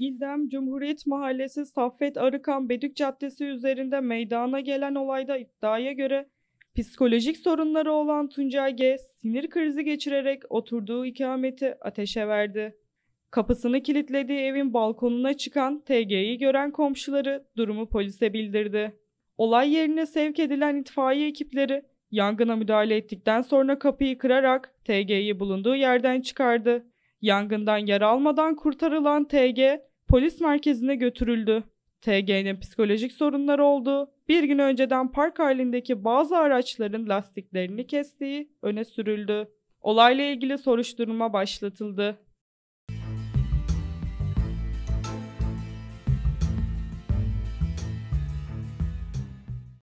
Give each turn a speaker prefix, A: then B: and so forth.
A: İldem Cumhuriyet Mahallesi Saffet Arıkan Bedük Caddesi üzerinde meydana gelen olayda iddiaya göre psikolojik sorunları olan Tuncay G. sinir krizi geçirerek oturduğu ikameti ateşe verdi. Kapısını kilitlediği evin balkonuna çıkan TG'yi gören komşuları durumu polise bildirdi. Olay yerine sevk edilen itfaiye ekipleri yangına müdahale ettikten sonra kapıyı kırarak TG'yi bulunduğu yerden çıkardı. Yangından yer almadan kurtarılan TG polis merkezine götürüldü. TG'nin psikolojik sorunları oldu. Bir gün önceden park halindeki bazı araçların lastiklerini kestiği öne sürüldü. Olayla ilgili soruşturma başlatıldı.